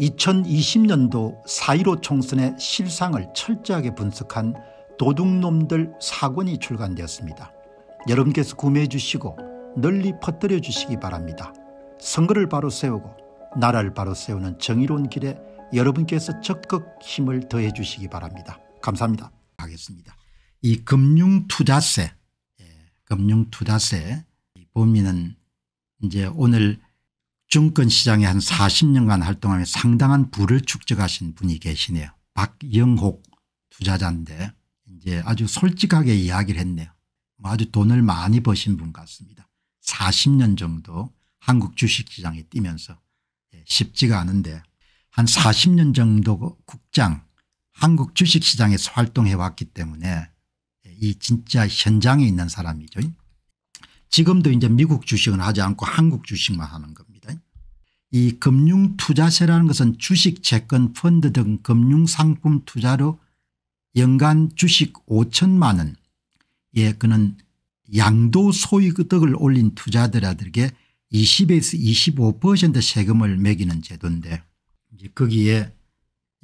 2020년도 4.15 총선의 실상을 철저하게 분석한 도둑놈들 사권이 출간되었습니다. 여러분께서 구매해 주시고 널리 퍼뜨려 주시기 바랍니다. 선거를 바로 세우고 나라를 바로 세우는 정의로운 길에 여러분께서 적극 힘을 더해 주시기 바랍니다. 감사합니다. 하겠습니다. 이 금융투자세, 예, 금융투자세 보면은 이제 오늘 증권시장에 한 40년간 활동하며 상당한 부를 축적하신 분이 계시네요. 박영옥 투자자인데 이제 아주 솔직하게 이야기를 했네요. 뭐 아주 돈을 많이 버신 분 같습니다. 40년 정도 한국 주식시장에 뛰면서 예, 쉽지가 않은데 한 40년 정도 국장 한국 주식시장에서 활동해 왔기 때문에 예, 이 진짜 현장에 있는 사람이죠. 지금도 이제 미국 주식은 하지 않고 한국 주식만 하는 겁니다. 이 금융투자세라는 것은 주식 채권 펀드 등 금융상품 투자로 연간 주식 5천만 원 예, 그는 양도 소득을 올린 투자들에게 20에서 25% 세금을 매기는 제도인데 이제 거기에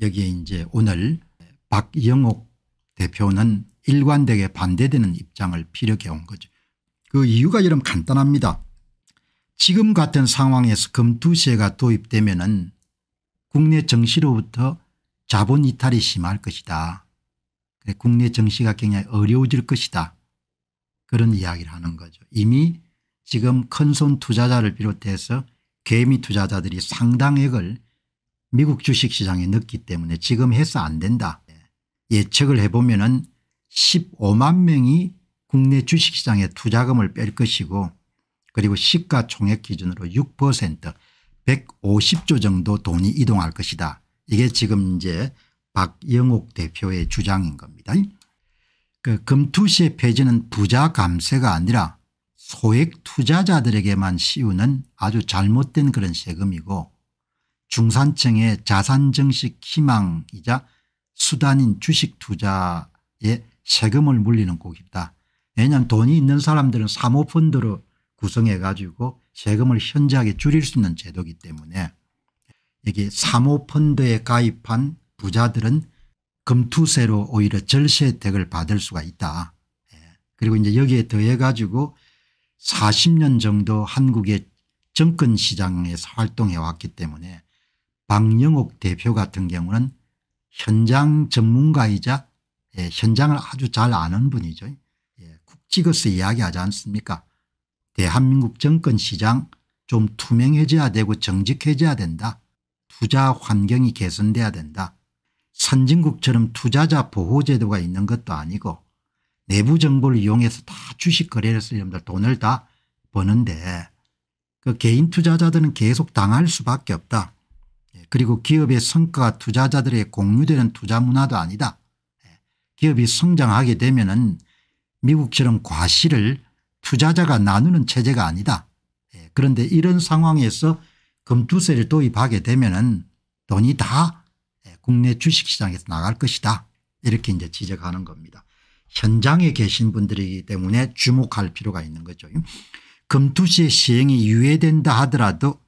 여기에 이제 오늘 박영옥 대표는 일관되게 반대되는 입장을 피력해 온 거죠. 그 이유가 여러분 간단합니다. 지금 같은 상황에서 금투세가 도입되면 은 국내 정시로부터 자본 이탈이 심할 것이다. 국내 정시가 굉장히 어려워질 것이다. 그런 이야기를 하는 거죠. 이미 지금 큰손 투자자를 비롯해서 개미 투자자들이 상당액을 미국 주식시장에 넣기 때문에 지금 해서 안 된다. 예측을 해보면 은 15만 명이 국내 주식시장에 투자금을 뺄 것이고 그리고 시가총액 기준으로 6% 150조 정도 돈이 이동할 것이다. 이게 지금 이제 박영옥 대표의 주장인 겁니다. 그 금투시의 폐지는 부자 감세가 아니라 소액 투자자들에게만 씌우는 아주 잘못된 그런 세금이고 중산층의 자산 증식 희망이자 수단인 주식 투자에 세금을 물리는 곡이다. 왜냐하면 돈이 있는 사람들은 사모펀드로 구성해 가지고 세금을 현저하게 줄일 수 있는 제도이기 때문에 여기 사모펀드에 가입한 부자들은 금투세로 오히려 절세 혜택을 받을 수가 있다. 예. 그리고 이제 여기에 더해 가지고 40년 정도 한국의 정권 시장에서 활동해 왔기 때문에 박영옥 대표 같은 경우는 현장 전문가이자 예, 현장을 아주 잘 아는 분이죠. 예, 국지거스 이야기하지 않습니까 대한민국 정권 시장 좀 투명해져야 되고 정직해져야 된다. 투자 환경이 개선돼야 된다. 선진국처럼 투자자 보호제도가 있는 것도 아니고 내부 정보를 이용해서 다 주식 거래를 쓰려면 돈을 다 버는데 그 개인 투자자들은 계속 당할 수밖에 없다. 예, 그리고 기업의 성과가 투자자들의 공유되는 투자 문화도 아니다. 예, 기업이 성장하게 되면 은 미국처럼 과실을 투자자가 나누는 체제가 아니다. 예, 그런데 이런 상황에서 금투세를 도입하게 되면 은 돈이 다 예, 국내 주식시장에서 나갈 것이다. 이렇게 이제 지적하는 겁니다. 현장에 계신 분들이기 때문에 주목할 필요가 있는 거죠. 금투세 시행이 유예된다 하더라도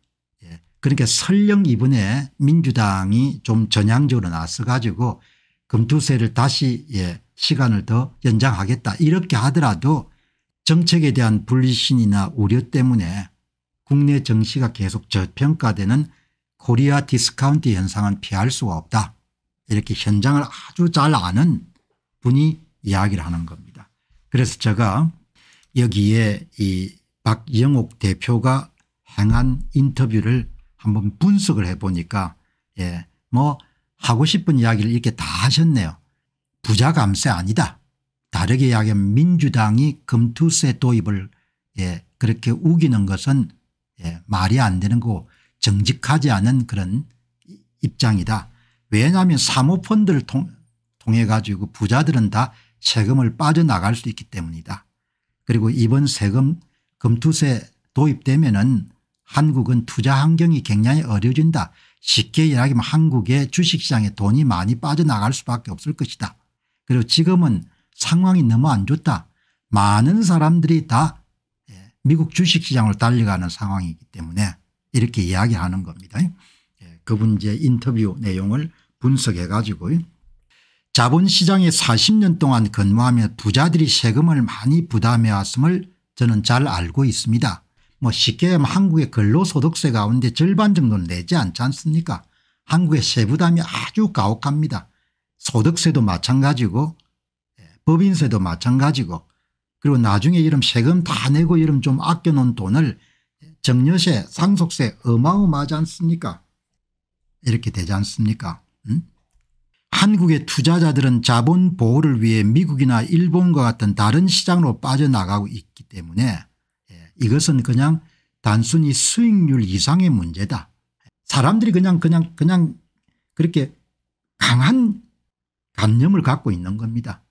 그러니까 설령 이번에 민주당이 좀 전향적으로 나서 가지고 금투세를 다시 시간을 더 연장하겠다 이렇게 하더라도 정책에 대한 불신이나 리 우려 때문에 국내 정시가 계속 저평가되는 코리아 디스카운트 현상은 피할 수가 없다. 이렇게 현장을 아주 잘 아는 분이 이야기를 하는 겁니다. 그래서 제가 여기에 이 박영옥 대표가 행한 인터뷰를 한번 분석을 해보니까 예, 뭐 하고 싶은 이야기를 이렇게 다 하셨네요. 부자 감세 아니다. 다르게 이야기하면 민주당이 검투세 도입을 예, 그렇게 우기는 것은 예, 말이 안 되는 거 정직하지 않은 그런 입장이다. 왜냐하면 사모펀드를 통, 통해 가지고 부자들은 다 세금을 빠져나갈 수 있기 때문이다. 그리고 이번 세금 금투세 도입되면 은 한국은 투자 환경이 굉장히 어려진다. 워 쉽게 이야기하면 한국의 주식시장에 돈이 많이 빠져나갈 수밖에 없을 것이다. 그리고 지금은 상황이 너무 안 좋다. 많은 사람들이 다 예, 미국 주식시장을 달려가는 상황이기 때문에 이렇게 이야기하는 겁니다. 예, 그분 이제 인터뷰 내용을 분석해 가지고 자본시장에 40년 동안 근무하며 부자들이 세금을 많이 부담해 왔음을 저는 잘 알고 있습니다. 뭐 쉽게 하면 한국의 근로소득세 가운데 절반 정도는 내지 않지 않습니까 한국의 세부담이 아주 가혹합니다. 소득세도 마찬가지고 법인세도 마찬가지고 그리고 나중에 이런 세금 다 내고 이런 좀 아껴놓은 돈을 정여세 상속세 어마어마하지 않습니까 이렇게 되지 않습니까 음? 한국의 투자자들은 자본 보호를 위해 미국이나 일본과 같은 다른 시장으로 빠져나가고 있기 때문에 예, 이것은 그냥 단순히 수익률 이상의 문제다. 사람들이 그냥 그냥 그냥 그렇게 강한 관념을 갖고 있는 겁니다.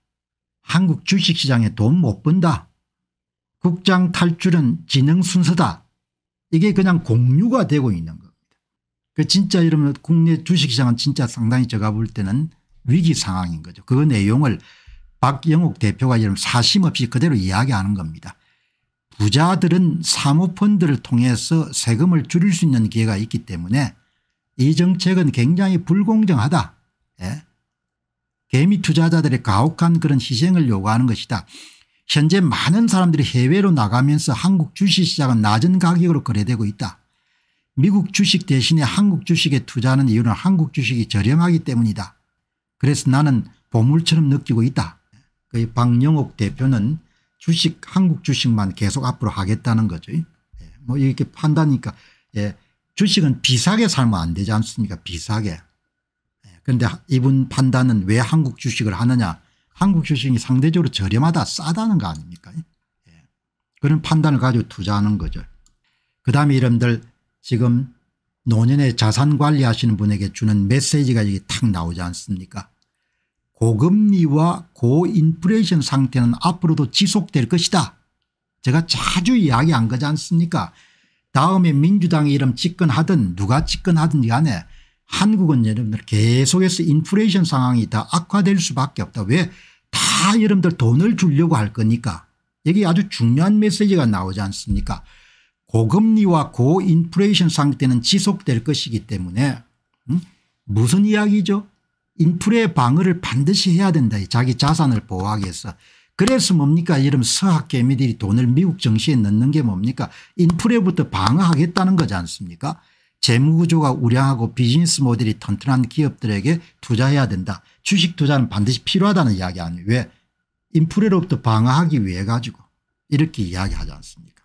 한국 주식시장에 돈 못 번다. 국장 탈출은 지능 순서다. 이게 그냥 공유가 되고 있는 겁니다. 그 진짜 이러면 국내 주식시장은 진짜 상당히 제가 볼 때는 위기 상황인 거죠. 그 내용을 박영욱 대표가 이런 사심 없이 그대로 이야기하는 겁니다. 부자들은 사모펀드를 통해서 세금을 줄일 수 있는 기회가 있기 때문에 이 정책은 굉장히 불공정하다. 예? 개미 투자자들의 가혹한 그런 희생을 요구하는 것이다. 현재 많은 사람들이 해외로 나가면서 한국 주식시장은 낮은 가격으로 거래되고 있다. 미국 주식 대신에 한국 주식에 투자하는 이유는 한국 주식이 저렴하기 때문이다. 그래서 나는 보물처럼 느끼고 있다. 그 박영옥 대표는 주식 한국 주식만 계속 앞으로 하겠다는 거죠. 예, 뭐 이렇게 판단이니까 예, 주식은 비싸게 살면 안 되지 않습니까 비싸게. 그런데 이분 판단은 왜 한국 주식을 하느냐 한국 주식이 상대적으로 저렴하다 싸다는 거 아닙니까 예. 그런 판단을 가지고 투자하는 거죠. 그 다음에 이름들 지금 노년에 자산 관리하시는 분에게 주는 메시지가 여기 탁 나오지 않습니까 고금리와 고인플레이션 상태는 앞으로도 지속될 것이다. 제가 자주 이야기한 거지 않습니까 다음에 민주당이 이름 집권하든 누가 집권하든 지 간에 한국은 여러분들 계속해서 인플레이션 상황이 다 악화될 수밖에 없다. 왜? 다 여러분들 돈을 주려고 할 거니까. 여기 아주 중요한 메시지가 나오지 않습니까? 고금리와 고인플레이션 상태는 지속될 것이기 때문에 음? 무슨 이야기죠? 인플레 방어를 반드시 해야 된다. 자기 자산을 보호하기 위해서. 그래서 뭡니까 이런 서학 개미들이 돈을 미국 정시에 넣는 게 뭡니까 인플레부터 방어하겠다는 거지 않습니까 재무구조가 우량하고 비즈니스 모델이 튼튼한 기업들에게 투자해야 된다. 주식 투자는 반드시 필요하다는 이야기 아니에요. 왜 인프레로부터 방어하기 위해 가지고 이렇게 이야기하지 않습니까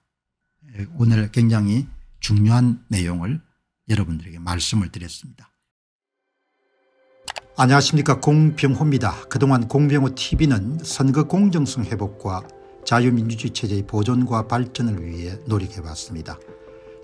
예, 오늘 굉장히 중요한 내용을 여러분들에게 말씀을 드렸습니다. 안녕하십니까 공병호입니다. 그동안 공병호 tv는 선거 공정성 회복과 자유민주주의 체제의 보존과 발전을 위해 노력해봤습니다.